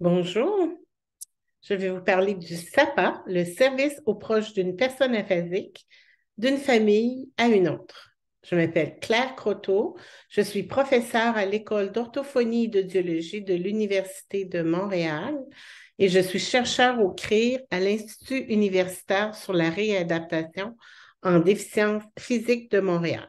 Bonjour. Je vais vous parler du SAPA, le service aux proches d'une personne aphasique, d'une famille à une autre. Je m'appelle Claire Croteau. Je suis professeure à l'École d'orthophonie et d'audiologie de l'Université de Montréal et je suis chercheur au CRIR à l'Institut universitaire sur la réadaptation en déficience physique de Montréal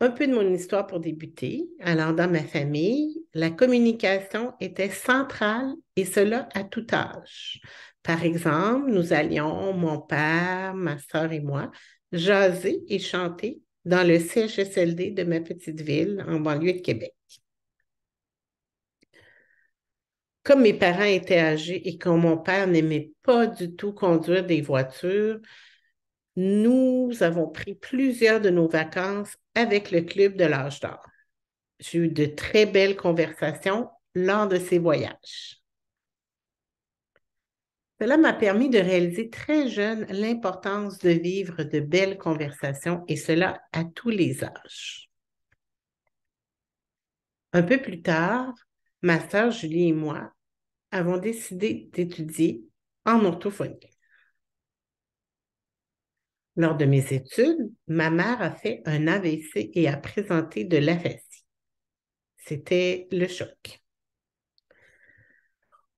un peu de mon histoire pour débuter. Alors, dans ma famille, la communication était centrale et cela à tout âge. Par exemple, nous allions, mon père, ma soeur et moi, jaser et chanter dans le CHSLD de ma petite ville en banlieue de Québec. Comme mes parents étaient âgés et que mon père n'aimait pas du tout conduire des voitures, nous avons pris plusieurs de nos vacances avec le club de l'âge d'or. J'ai eu de très belles conversations lors de ces voyages. Cela m'a permis de réaliser très jeune l'importance de vivre de belles conversations et cela à tous les âges. Un peu plus tard, ma sœur Julie et moi avons décidé d'étudier en orthophonie. Lors de mes études, ma mère a fait un AVC et a présenté de l'aphasie. C'était le choc.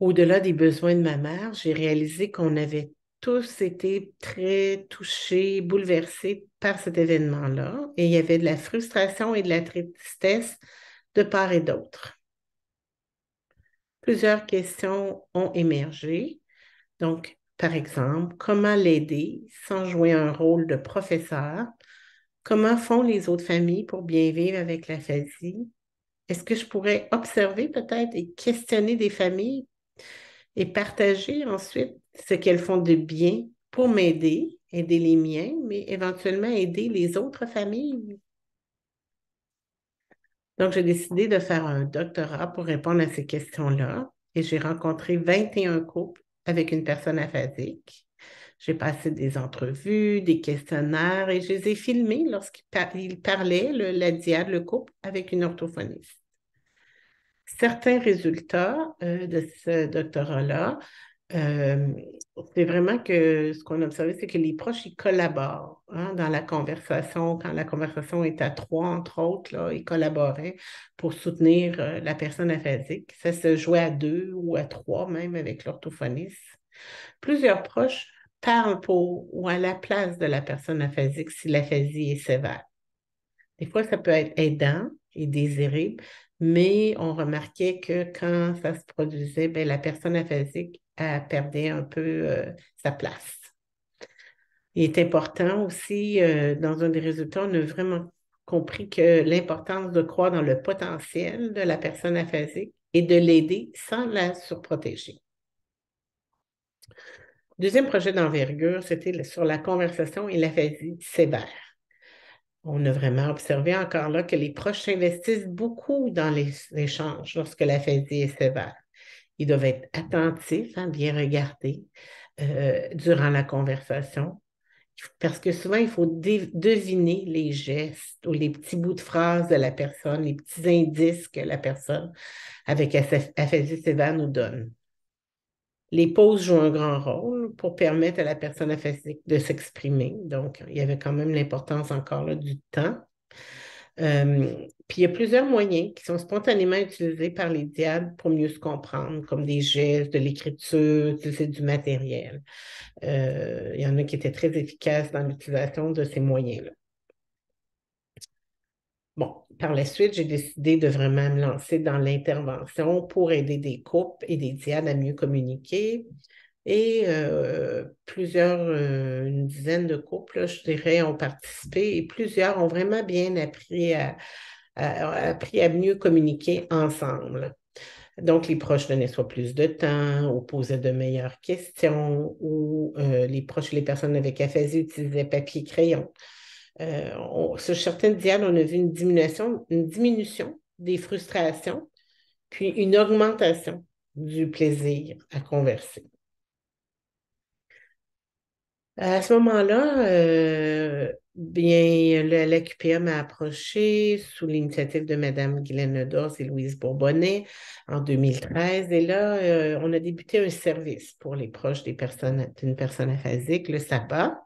Au-delà des besoins de ma mère, j'ai réalisé qu'on avait tous été très touchés, bouleversés par cet événement-là, et il y avait de la frustration et de la tristesse de part et d'autre. Plusieurs questions ont émergé. Donc, par exemple, comment l'aider sans jouer un rôle de professeur? Comment font les autres familles pour bien vivre avec la l'aphasie? Est-ce que je pourrais observer peut-être et questionner des familles et partager ensuite ce qu'elles font de bien pour m'aider, aider les miens, mais éventuellement aider les autres familles? Donc, j'ai décidé de faire un doctorat pour répondre à ces questions-là et j'ai rencontré 21 couples avec une personne aphasique. J'ai passé des entrevues, des questionnaires et je les ai filmés lorsqu'il parlaient, parlait, la diade, le couple, avec une orthophoniste. Certains résultats euh, de ce doctorat-là euh, c'est vraiment que ce qu'on a observé, c'est que les proches, ils collaborent hein, dans la conversation. Quand la conversation est à trois, entre autres, là, ils collaboraient pour soutenir euh, la personne aphasique. Ça se jouait à deux ou à trois, même avec l'orthophoniste. Plusieurs proches parlent pour ou à la place de la personne aphasique si l'aphasie est sévère. Des fois, ça peut être aidant et désiré, mais on remarquait que quand ça se produisait, ben, la personne aphasique à perdait un peu euh, sa place. Il est important aussi, euh, dans un des résultats, on a vraiment compris que l'importance de croire dans le potentiel de la personne aphasique et de l'aider sans la surprotéger. Deuxième projet d'envergure, c'était sur la conversation et l'aphasie sévère. On a vraiment observé encore là que les proches s'investissent beaucoup dans les échanges lorsque l'aphasie est sévère. Ils doivent être attentifs, hein, bien regarder euh, durant la conversation. Parce que souvent, il faut deviner les gestes ou les petits bouts de phrases de la personne, les petits indices que la personne avec aphasie sévère nous donne. Les pauses jouent un grand rôle pour permettre à la personne aphasique de s'exprimer. Donc, il y avait quand même l'importance encore du temps. Euh, puis il y a plusieurs moyens qui sont spontanément utilisés par les diables pour mieux se comprendre, comme des gestes, de l'écriture, utiliser du matériel. Euh, il y en a qui étaient très efficaces dans l'utilisation de ces moyens-là. Bon, par la suite, j'ai décidé de vraiment me lancer dans l'intervention pour aider des couples et des diades à mieux communiquer. Et euh, plusieurs, euh, une dizaine de couples, je dirais, ont participé et plusieurs ont vraiment bien appris à, a appris à mieux communiquer ensemble. Donc, les proches donnaient soit plus de temps ou posaient de meilleures questions ou euh, les proches, les personnes avec aphasie utilisaient papier crayon. Euh, sur certaines diades, on a vu une diminution, une diminution des frustrations, puis une augmentation du plaisir à converser. Euh, à ce moment-là, euh, bien, le, la m'a approché sous l'initiative de Mme Guylaine Dors et Louise Bourbonnet en 2013. Et là, euh, on a débuté un service pour les proches des personnes, d'une personne aphasique, le SAPA,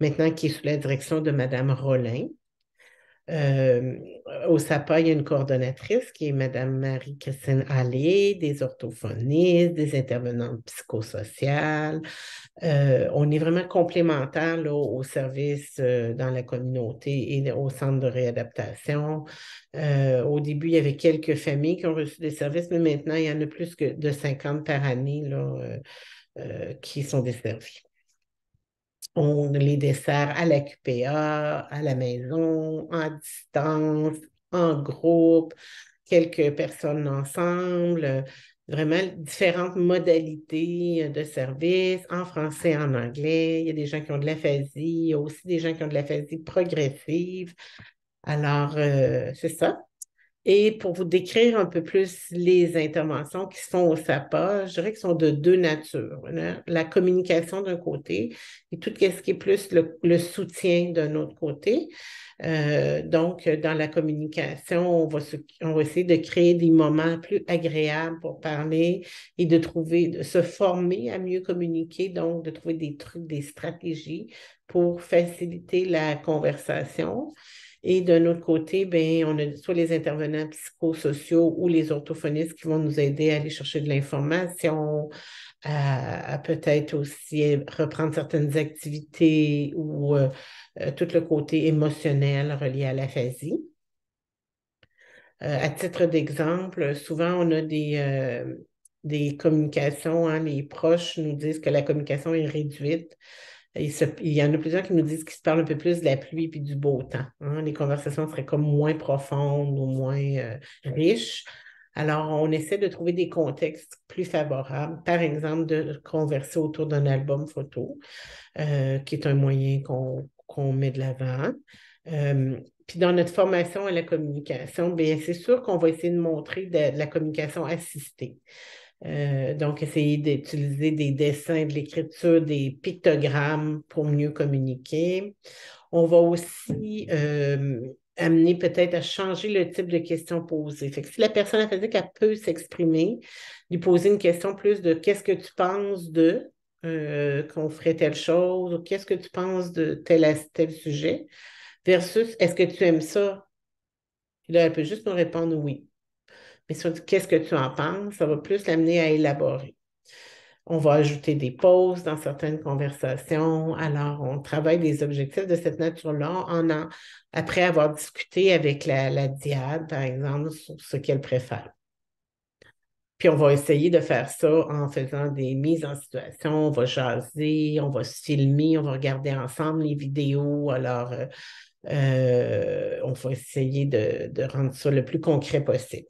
maintenant qui est sous la direction de Mme Rollin. Euh, au SAPA, il y a une coordonnatrice qui est Mme Marie-Christine Allé, des orthophonistes, des intervenants psychosociales. Euh, on est vraiment complémentaires au aux services euh, dans la communauté et au centre de réadaptation. au début, il y avait quelques familles qui ont reçu des services, mais maintenant, il y en a plus que de 50 par année là, qui sont desservies on les dessert à la QPA, à la maison, en distance, en groupe, quelques personnes ensemble, vraiment différentes modalités de service en français, en anglais. Il y a des gens qui ont de l'aphasie, il y a aussi des gens qui ont de l'aphasie progressive. Alors, euh, c'est ça. Et pour vous décrire un peu plus les interventions qui sont au SAPA, je dirais qu'elles sont de deux natures. Hein. La communication d'un côté et tout ce qui est plus le, soutien d'un autre côté. Euh, donc, dans la communication, on va, on va, essayer de créer des moments plus agréables pour parler et de trouver, de se former à mieux communiquer, donc de trouver des trucs, des stratégies pour faciliter la conversation. Et d'un autre côté, ben, on a soit les intervenants psychosociaux ou les orthophonistes qui vont nous aider à aller chercher de l'information, à, peut-être aussi reprendre certaines activités ou euh, euh, tout le côté émotionnel relié à l'aphasie. Euh, à titre d'exemple, souvent on a des, communications, hein, les proches nous disent que la communication est réduite il, y en a plusieurs qui nous disent qu'ils se parlent un peu plus de la pluie puis du beau temps. Hein. Les conversations seraient comme moins profondes ou moins euh, riches. Alors, on essaie de trouver des contextes plus favorables. Par exemple, de converser autour d'un album photo, euh, qui est un moyen qu'on met de l'avant. Euh, puis dans notre formation à la communication, bien, c'est sûr qu'on va essayer de montrer de la communication assistée. Euh, donc, essayer d'utiliser des dessins, de l'écriture, des pictogrammes pour mieux communiquer. On va aussi euh, amener peut-être à changer le type de questions posées. si la personne a fait qu'elle peut s'exprimer, lui poser une question plus de qu'est-ce que tu penses de euh, qu'on ferait telle chose ou qu'est-ce que tu penses de tel, sujet versus est-ce que tu aimes ça? là, elle peut juste nous répondre oui. Mais sur qu'est-ce que tu en penses, ça va plus l'amener à élaborer. On va ajouter des pauses dans certaines conversations. Alors, on travaille des objectifs de cette nature-là en, après avoir discuté avec la, diade, par exemple, sur ce qu'elle préfère. Puis on va essayer de faire ça en faisant des mises en situation. On va jaser, on va se filmer, on va regarder ensemble les vidéos. Alors, euh, euh, on va essayer de rendre ça le plus concret possible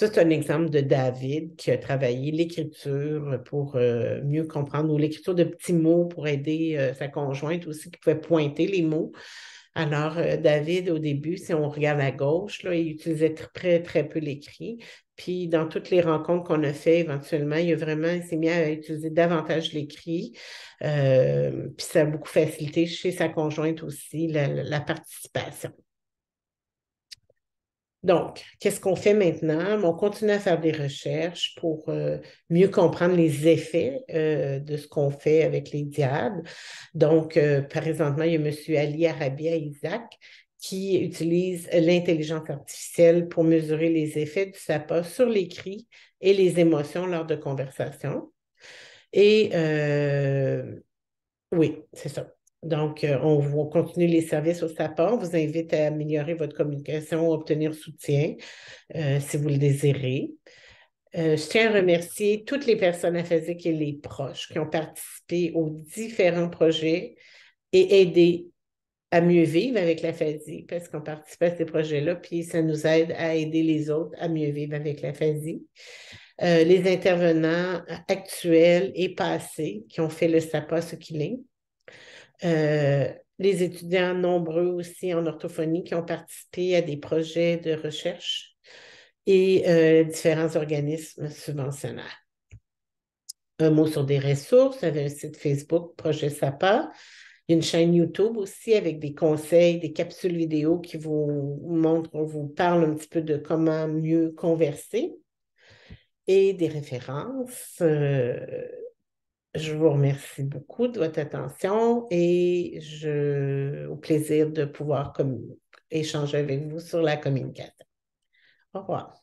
c'est un exemple de David qui a travaillé l'écriture pour euh, mieux comprendre ou l'écriture de petits mots pour aider euh, sa conjointe aussi qui pouvait pointer les mots. Alors, euh, David, au début, si on regarde à gauche, il utilisait très, très peu l'écrit. Puis, dans toutes les rencontres qu'on a fait, éventuellement, il a vraiment, s'est mis à utiliser davantage l'écrit. puis, ça a beaucoup facilité chez sa conjointe aussi la participation. Donc, qu'est-ce qu'on fait maintenant? On continue à faire des recherches pour euh, mieux comprendre les effets euh, de ce qu'on fait avec les diables. Donc, euh, présentement, il y a M. Ali Arabia Isaac qui utilise l'intelligence artificielle pour mesurer les effets du sapin sur les cris et les émotions lors de conversations. Et oui, c'est ça. Donc, euh, on continue les services au SAPA. On vous invite à améliorer votre communication, à obtenir soutien euh, si vous le désirez. Euh, je tiens à remercier toutes les personnes aphasiques et les proches qui ont participé aux différents projets et aidé à mieux vivre avec la l'aphasie parce qu'on participe à ces projets-là, puis ça nous aide à aider les autres à mieux vivre avec l'aphasie. Euh, les intervenants actuels et passés qui ont fait le SAPA ce qu'il est. Euh, les étudiants nombreux aussi en orthophonie qui ont participé à des projets de recherche et euh, différents organismes subventionnaires. Un mot sur des ressources, il y un site Facebook, Projet SAPA, une chaîne YouTube aussi avec des conseils, des capsules vidéo qui vous montrent, on vous parle un petit peu de comment mieux converser et des références. Euh, je vous remercie beaucoup de votre attention et je, au plaisir de pouvoir échanger avec vous sur la communication. Au revoir.